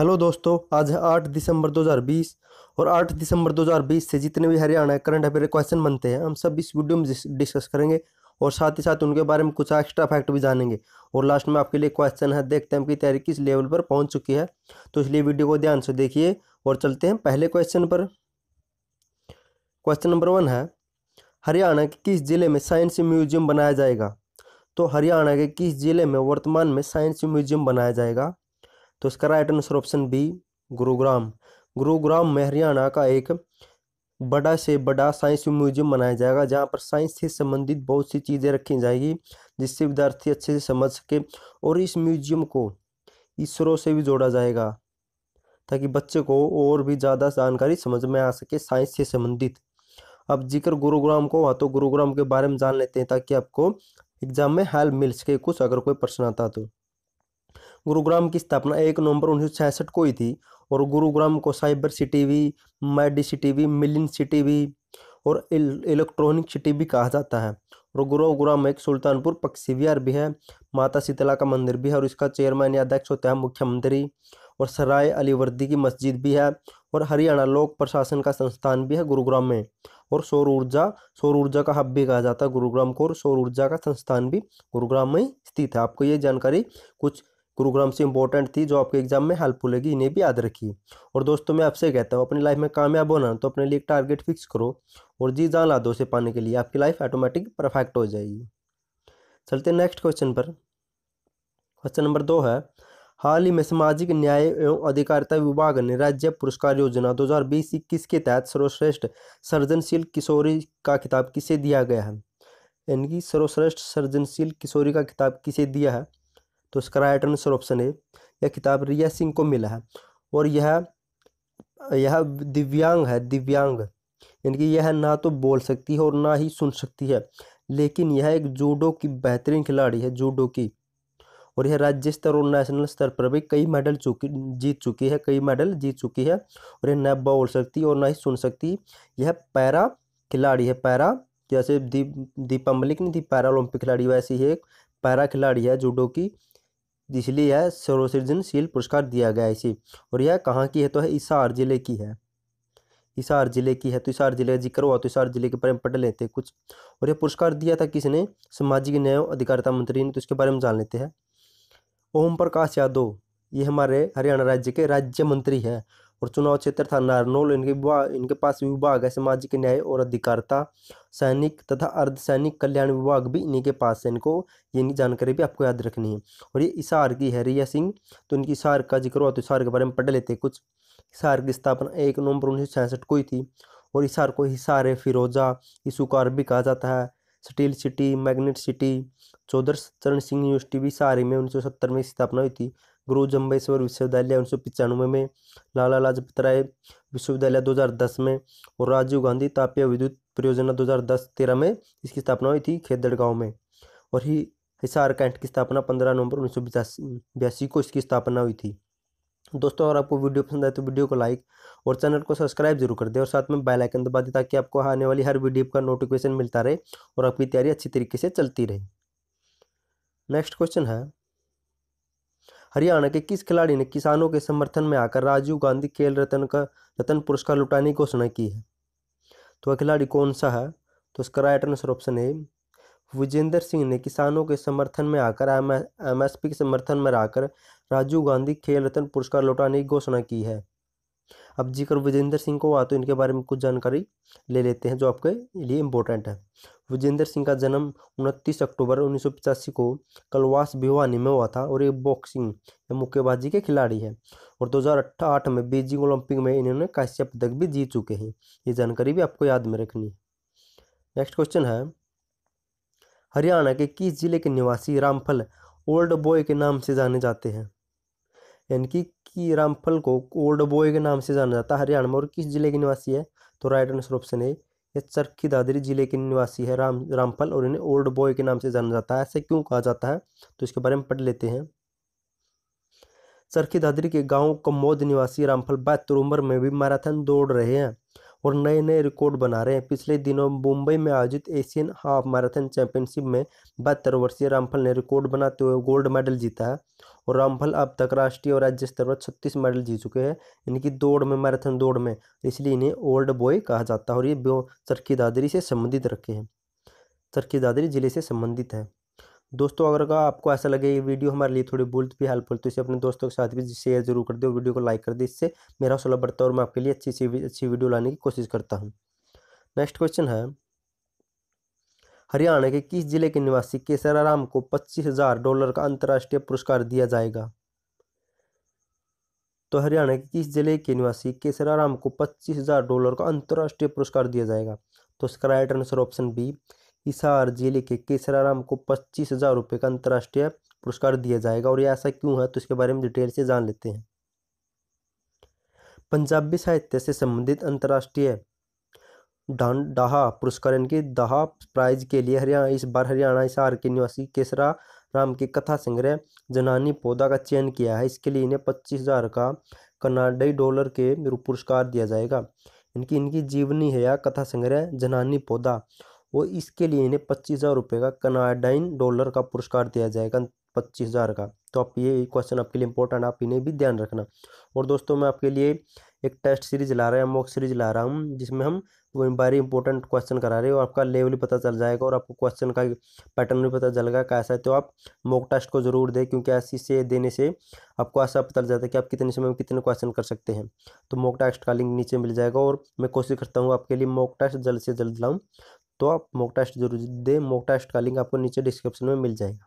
hello दोस्तों आज है आठ दिसंबर 2020 और आठ दिसंबर 2020 से जितने भी हरियाणा करंट अफेयर क्वेश्चन बनते हैं हम सब इस वीडियो में डिस्कस करेंगे और साथ ही साथ उनके बारे में कुछ एक्स्ट्रा फैक्ट भी जानेंगे और लास्ट में आपके लिए क्वेश्चन है देखते हैं कि तैयारी किस लेवल पर पहुँच चुकी है तो इसलिए वीडियो को ध्यान से देखिए और चलते हैं पहले क्वेश्चन पर क्वेश्चन नंबर वन है हरियाणा के किस जिले में साइंस म्यूजियम बनाया जाएगा तो हरियाणा के किस जिले में वर्तमान में साइंस म्यूजियम बनाया जाएगा तो इसका right answer option B Gurugram Gurugram में हरियाणा का एक बड़ा से बड़ा साइंस म्यूजियम बनाया जाएगा जहाँ पर साइंस से संबंधित बहुत सी चीज़ें रखी जाएगी जिससे विद्यार्थी अच्छे से समझ सके और इस म्यूजियम को इसरो से भी जोड़ा जाएगा ताकि बच्चे को और भी ज़्यादा जानकारी समझ में आ सके साइंस से संबंधित अब जिक्र गुरुग्राम को हुआ तो गुरुग्राम के बारे में जान लेते हैं ताकि आपको एग्जाम में हेल्प मिल सके कुछ अगर कोई प्रश्न आता तो गुरुग्राम की स्थापना एक नवंबर उन्नीस को हुई थी और गुरुग्राम को साइबर सिटी भी मैडी सिटी भी मिलिन सिटी भी और इलेक्ट्रॉनिक सिटी भी कहा जाता है और गुरुग्राम में एक सुल्तानपुर पक्षी विहार भी है माता शीतला का मंदिर भी है और इसका चेयरमैन या अध्यक्ष होता है मुख्यमंत्री और सराय अलीवर्दी की मस्जिद भी है और हरियाणा लोक प्रशासन का संस्थान भी है गुरुग्राम में और सौर ऊर्जा सौर ऊर्जा का हब भी कहा जाता है गुरुग्राम को और सौर ऊर्जा का संस्थान भी गुरुग्राम में स्थित है आपको ये जानकारी कुछ गुरुग्राम से इंपॉर्टेंट थी जो आपके एग्जाम में हेल्पफुल होगी इन्हें भी याद रखिए और दोस्तों मैं आपसे कहता हूँ अपनी लाइफ में कामयाब होना तो अपने लिए एक टारगेट फिक्स करो और जी जान ला दो उसे पाने के लिए आपकी लाइफ ऑटोमेटिक परफेक्ट हो जाएगी चलते नेक्स्ट क्वेश्चन पर क्वेश्चन नंबर दो है हाल ही में सामाजिक न्याय एवं अधिकारिता विभाग ने राज्य पुरस्कार योजना बीस इक्कीस के तहत सर्वश्रेष्ठ सर्जनशील किशोरी का खिताब किसे दिया गया है यानी कि सर्वश्रेष्ठ सर्जनशील किशोरी का खिताब किसे दिया है तो इसका राइट आंसर ऑप्शन है यह किताब रिया सिंह को मिला है और यह यह दिव्यांग है दिव्यांग यानी कि यह ना तो बोल सकती है और ना ही सुन सकती है लेकिन यह एक जूडो की बेहतरीन खिलाड़ी है जूडो की और यह राज्य स्तर और नेशनल स्तर पर भी कई मेडल चुकी जीत चुकी है कई मेडल जीत चुकी है और यह न बोल सकती और ना ही सुन सकती यह पैरा खिलाड़ी है पैरा जैसे दीप दीपा मलिक नहीं थी पैरा ओलंपिक खिलाड़ी वैसी ही एक पैरा खिलाड़ी है जूडो की इसलिए यह सर्वसृजनशील पुरस्कार दिया गया इसे और यह कहाँ की है तो है हिसार जिले की है हिसार जिले की है तो हिसार जिले का जिक्र हुआ तो हिसार जिले के बारे में पढ़ लेते हैं कुछ और यह पुरस्कार दिया था किसने सामाजिक न्याय और अधिकारिता मंत्री ने तो इसके बारे में जान लेते हैं ओम प्रकाश यादव ये हमारे हरियाणा राज्य के राज्य मंत्री हैं और चुनाव क्षेत्र था नारनौल इनके विभाग इनके पास विभाग है सामाजिक न्याय और अधिकारिता सैनिक तथा अर्धसैनिक कल्याण विभाग भी इन्हीं के पास है इनको इनकी जानकारी भी आपको याद रखनी है और ये इसार की है रिया सिंह तो इनकी इसार का जिक्र हुआ तो इसार के बारे में पढ़ लेते कुछ इसार की स्थापना एक नवंबर उन्नीस सौ छियासठ को ही थी और इसार को हिसार फिरोजा इसुकार भी कहा जाता है steel city magnet city Chaudhary Charan Singh university भी सहारे में उन्नीस में स्थापना हुई थी गुरु जम्बेश्वर विश्वविद्यालय उन्नीस सौ पचानवे में लाला लाजपत राय विश्वविद्यालय 2010 में और राजीव गांधी तापीय विद्युत परियोजना 2010-13 में इसकी स्थापना हुई थी खेदड़ गाँव में और ही हिसार कैंट की स्थापना पंद्रह नवंबर उन्नीस सौ को इसकी स्थापना हुई थी दोस्तों अगर आपको वीडियो पसंद आए तो वीडियो को लाइक और चैनल को सब्सक्राइब जरूर कर दें और साथ में बेल आइकन दबा दें ताकि आपको आने वाली हर वीडियो का नोटिफिकेशन मिलता रहे और आपकी तैयारी अच्छी तरीके से चलती रहे नेक्स्ट क्वेश्चन है हरियाणा के किस खिलाड़ी ने किसानों के समर्थन में आकर राजीव गांधी खेल रत्न का रतन पुरस्कार लुटाने की घोषणा की है तो वह खिलाड़ी कौन सा है तो उसका राइट आंसर ऑप्शन है विजेंद्र सिंह ने किसानों के समर्थन में आकर एम एम एस पी के समर्थन में आकर राजीव गांधी खेल रत्न पुरस्कार लौटाने की घोषणा की है अब जिक्र विजेंद्र सिंह को हुआ तो इनके बारे में कुछ जानकारी ले लेते हैं जो आपके लिए इम्पोर्टेंट है विजेंद्र सिंह का जन्म उनतीस अक्टूबर उन्नीस को कलवास भिवानी में हुआ था और ये बॉक्सिंग या मुक्केबाजी के खिलाड़ी हैं और दो में बीजिंग ओलंपिक में इन्होंने कांस्य पदक भी जीत चुके हैं ये जानकारी भी आपको याद में रखनी है नेक्स्ट क्वेश्चन है हरियाणा के किस जिले के निवासी रामफल ओल्ड बॉय के नाम से जाने जाते हैं यानी कि की रामफल को ओल्ड बॉय के नाम से जाना जाता है हरियाणा में और किस जिले के निवासी है तो राइट आंसर ऑप्शन है ये चरखी दादरी जिले के निवासी है राम रामफल और इन्हें ओल्ड बॉय के नाम से जाना जाता है ऐसे क्यों कहा जाता है तो इसके बारे में पढ़ लेते हैं चरखी दादरी के गांव कमोद निवासी रामफल बहत्तर उम्र में भी मैराथन दौड़ रहे हैं और नए नए रिकॉर्ड बना रहे हैं पिछले दिनों मुंबई में आयोजित एशियन हाफ मैराथन चैंपियनशिप में बहत्तर वर्षीय रामफल ने रिकॉर्ड बनाते हुए गोल्ड मेडल जीता है और रामफल अब तक राष्ट्रीय और राज्य स्तर पर छत्तीस मेडल जीत चुके हैं इनकी दौड़ में मैराथन दौड़ में इसलिए इन्हें ओल्ड बॉय कहा जाता है और ये चरखी दादरी से संबंधित रखे हैं चरखी दादरी जिले से संबंधित है दोस्तों अगर का आपको ऐसा लगे ये वीडियो हमारे लिए थोड़ी बोल्ड भी हेल्पफुल तो इसे अपने दोस्तों के साथ भी शेयर जरूर कर दें और वीडियो को लाइक कर दे इससे मेरा सोलह बढ़ता है और मैं आपके लिए अच्छी सी अच्छी वीडियो लाने की कोशिश करता हूँ नेक्स्ट क्वेश्चन है हरियाणा के किस जिले के निवासी केसराराम को पच्चीस हजार डॉलर का अंतर्राष्ट्रीय पुरस्कार दिया जाएगा तो हरियाणा के किस जिले के निवासी केसराराम को पच्चीस हजार डॉलर का अंतर्राष्ट्रीय पुरस्कार दिया जाएगा तो इसका right answer option B Hisar जिले के केसराराम को पच्चीस हज़ार रुपये का अंतर्राष्ट्रीय पुरस्कार दिया जाएगा और ये ऐसा क्यों है तो इसके बारे में डिटेल से जान लेते हैं पंजाबी साहित्य से संबंधित अंतर्राष्ट्रीय डहा पुरस्कार यानी दहा प्राइज के लिए हरियाणा इस बार हरियाणा हिसार के निवासी केसरा राम की के कथा संग्रह जनानी पौधा का चयन किया है इसके लिए इन्हें पच्चीस हजार का कनाडाई डॉलर के पुरस्कार दिया जाएगा इनकी इनकी जीवनी है या कथा संग्रह जनानी पौधा और इसके लिए इन्हें पच्चीस हज़ार रुपये का कनाडाइन डॉलर का पुरस्कार दिया जाएगा पच्चीस हज़ार का तो आप ये क्वेश्चन आपके लिए इंपॉर्टेंट आप इन्हें भी ध्यान रखना और दोस्तों मैं आपके लिए एक टेस्ट सीरीज ला रहा है मॉक सीरीज ला रहा हूँ जिसमें हम बारी इंपॉर्टेंट क्वेश्चन करा रहे हो आपका लेवल भी पता चल जाएगा और आपको क्वेश्चन का पैटर्न भी पता चलेगा कैसा है तो आप मॉक टेस्ट को जरूर दें क्योंकि ऐसी से देने से आपको ऐसा पता चल जाता है कि आप कितने समय में कितने क्वेश्चन कर सकते हैं तो मॉक टेस्ट का लिंक नीचे मिल जाएगा और मैं कोशिश करता हूँ आपके लिए मॉक टेस्ट जल्द से जल्द लाऊँ तो आप मॉक टेस्ट जरूर दें मॉक टेस्ट का लिंक आपको नीचे डिस्क्रिप्शन में मिल जाएगा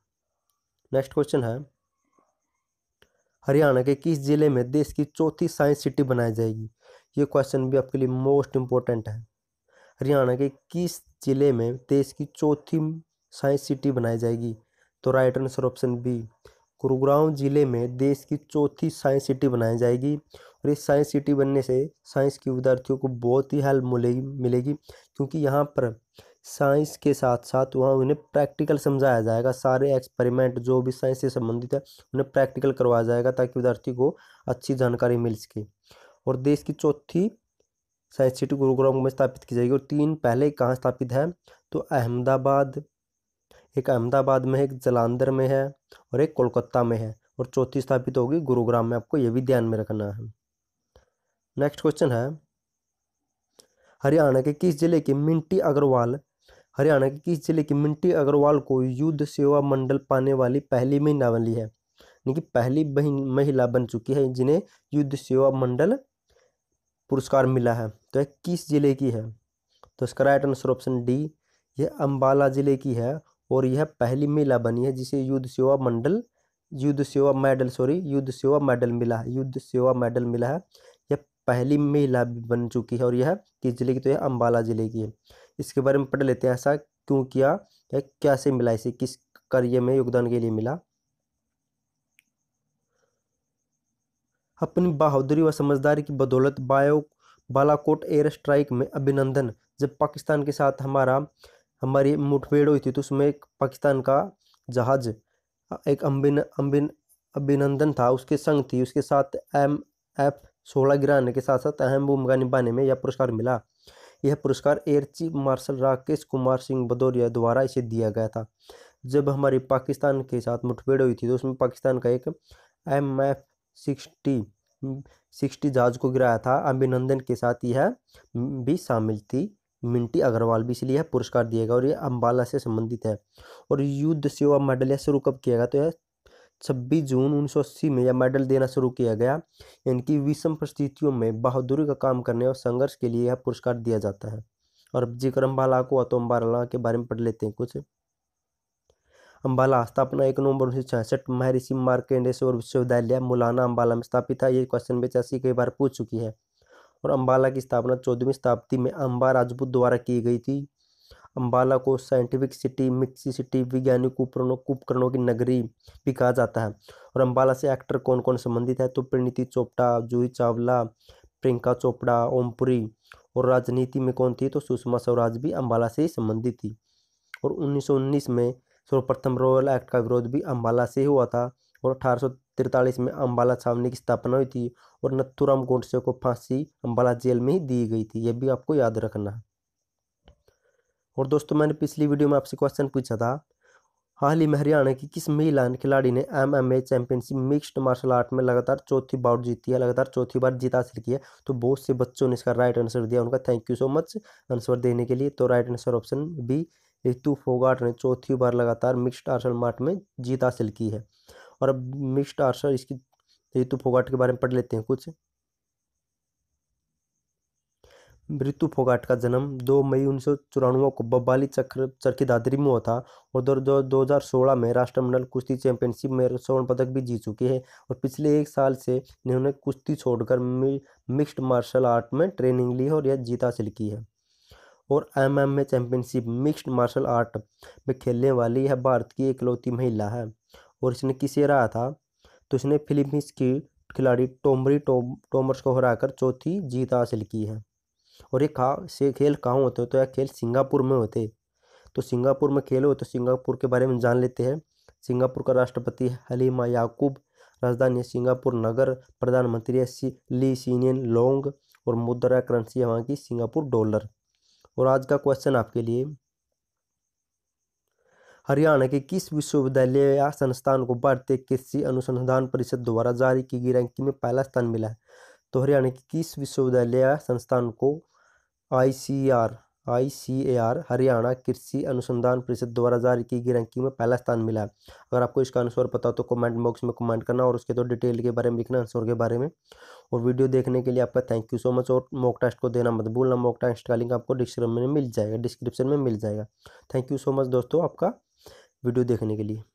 नेक्स्ट क्वेश्चन है हरियाणा के किस ज़िले में देश की चौथी साइंस सिटी बनाई जाएगी ये क्वेश्चन भी आपके लिए मोस्ट इम्पोर्टेंट है हरियाणा के किस ज़िले में देश की चौथी साइंस सिटी बनाई जाएगी तो right answer option B Gurugram जिले में देश की चौथी साइंस सिटी बनाई जाएगी और इस साइंस सिटी बनने से साइंस के विद्यार्थियों को बहुत ही हेल्प मिलेगी मिलेगी क्योंकि यहाँ पर साइंस के साथ साथ वहाँ उन्हें प्रैक्टिकल समझाया जाएगा सारे एक्सपेरिमेंट जो भी साइंस से संबंधित है उन्हें प्रैक्टिकल करवाया जाएगा ताकि विद्यार्थी को अच्छी जानकारी मिल सके और देश की चौथी साइंस सिटी गुरुग्राम में स्थापित की जाएगी और तीन पहले कहाँ स्थापित है तो अहमदाबाद एक अहमदाबाद में है एक जलंधर में है और एक कोलकाता में है और चौथी स्थापित होगी गुरुग्राम में आपको यह भी ध्यान में रखना है नेक्स्ट क्वेश्चन है हरियाणा के किस जिले के मिंटी अग्रवाल हरियाणा के किस जिले की मिंटी अग्रवाल को युद्ध सेवा मंडल पाने वाली पहली महिला बनी है यानी कि पहली महिला बन चुकी है जिन्हें युद्ध सेवा मंडल पुरस्कार मिला है तो यह किस जिले की है तो इसका राइट आंसर ऑप्शन डी यह अम्बाला जिले की है और यह पहली महिला बनी है जिसे युद्ध सेवा मंडल युद्ध सेवा मेडल सॉरी युद्ध सेवा मेडल मिला है युद्ध सेवा मेडल मिला है यह पहली महिला बन चुकी है और यह किस जिले की तो यह अम्बाला जिले की है इसके बारे में पढ़ लेते हैं ऐसा क्यों किया या कैसे मिला इसे किस कार्य में योगदान के लिए मिला अपनी बहादुरी व समझदारी की बदौलत बायो बालाकोट एयर स्ट्राइक में अभिनंदन जब पाकिस्तान के साथ हमारा हमारी मुठभेड़ हुई थी तो उसमें पाकिस्तान का जहाज एक अम्बिन अम्बिन अभिनंदन था उसके संग थी उसके साथ एम एफ सोलह गिराने के साथ साथ अहम भूमिका निभाने में यह पुरस्कार मिला यह पुरस्कार air chief marshal Rakesh Kumar Singh Bhadauria द्वारा इसे दिया गया था जब हमारी पाकिस्तान के साथ मुठभेड़ हुई थी तो उसमें पाकिस्तान का एक एम एफ सिक्सटी सिक्सटी जहाज को गिराया था अभिनंदन के साथ यह भी शामिल थी मिंटी अग्रवाल भी इसलिए यह पुरस्कार दिया गया और यह अम्बाला से संबंधित है और युद्ध सेवा मेडल यह शुरू कब किया गया तो यह 26 जून 1980 में यह मेडल देना शुरू किया गया इनकी विषम परिस्थितियों में बहादुरी का काम करने और संघर्ष के लिए यह पुरस्कार दिया जाता है और अब जिक्र अम्बाला को तो अम्बाला के बारे में पढ़ लेते हैं कुछ अम्बाला स्थापना एक नवंबर उन्नीस सौ छियासठ महर्षि मार्केंडेश्वर विश्वविद्यालय मुलाना अम्बाला में स्थापित था ये क्वेश्चन बेचासी कई बार पूछ चुकी है और अम्बाला की स्थापना चौदहवीं शताब्दी में अम्बा राजपूत द्वारा की गई थी अम्बाला को साइंटिफिक सिटी मिक्सी सिटी वैज्ञानिक उपकरणों उपकरणों की नगरी भी कहा जाता है और अम्बाला से एक्टर कौन कौन संबंधित है तो प्रणीति चोपड़ा जूही चावला प्रियंका चोपड़ा ओमपुरी और राजनीति में कौन थी तो सुषमा स्वराज भी अम्बाला से ही संबंधित थी और 1919 में सर्वप्रथम रॉयल एक्ट का विरोध भी अम्बाला से हुआ था और अठारह में अम्बाला छावनी की स्थापना हुई थी और नथुराम गोडसे को फांसी अम्बाला जेल में ही दी गई थी यह भी आपको याद रखना है और दोस्तों मैंने पिछली वीडियो में आपसे क्वेश्चन पूछा था हाल ही में हरियाणा की किस महिला खिलाड़ी ने M M A championship mixed martial art में लगातार चौथी बाउट जीती है लगातार चौथी बार जीत हासिल की है तो बहुत से बच्चों ने इसका राइट आंसर दिया उनका thank you so much answer देने के लिए तो right answer option B Ritu Phogat ने चौथी बार लगातार मिक्सड मार्शल मार्ट में जीत हासिल की है और अब मिक्सड मार्शल इसकी रितु फोगाट के बारे में पढ़ लेते हैं कुछ मृत्यु फोगाट का जन्म 2 मई उन्नीस सौ चौरानवे को बब्बाली चक्र चरखी दादरी में हुआ था और दो दो हज़ार सोलह में राष्ट्रमंडल कुश्ती चैंपियनशिप में स्वर्ण पदक भी जीत चुकी है और पिछले एक साल से इन्होंने कुश्ती छोड़कर मि, मिक्स्ड मार्शल आर्ट में ट्रेनिंग ली है और यह जीत हासिल की है और M M A championship mixed martial art में खेलने वाली यह भारत की इकलौती महिला है और इसने किसे रहा था तो इसने फिलीपींस की खिलाड़ी टोमरी टोम टोमर्स को हराकर चौथी जीत हासिल की है और ये कहा से खेल कहाँ होते हो तो यह खेल सिंगापुर में होते तो सिंगापुर में खेल हो तो सिंगापुर के बारे में जान लेते हैं सिंगापुर का राष्ट्रपति हलीमा याकूब राजधानी सिंगापुर नगर प्रधानमंत्री है सी ली सीनियन लोंग और मुद्रा करेंसी है वहाँ की सिंगापुर डॉलर और आज का क्वेश्चन आपके लिए हरियाणा के किस विश्वविद्यालय या संस्थान को भारतीय कृषि अनुसंधान परिषद द्वारा जारी की गई रैंकिंग में पहला स्थान मिला है तो हरियाणा के किस विश्वविद्यालय या संस्थान को आईसीआर आईसीएआर हरियाणा कृषि अनुसंधान परिषद द्वारा जारी की गई रैंकिंग में पहला स्थान मिला है अगर आपको इसका आंसर पता हो तो कमेंट बॉक्स में कमेंट करना और उसके तो डिटेल के बारे में लिखना आंसर के बारे में और वीडियो देखने के लिए आपका थैंक यू सो मच और मॉक टेस्ट को देना मत भूलना मॉक टेस्ट का लिंक आपको डिस्क्रिप्शन में मिल जाएगा डिस्क्रिप्शन में मिल जाएगा थैंक यू सो मच दोस्तों आपका वीडियो देखने के लिए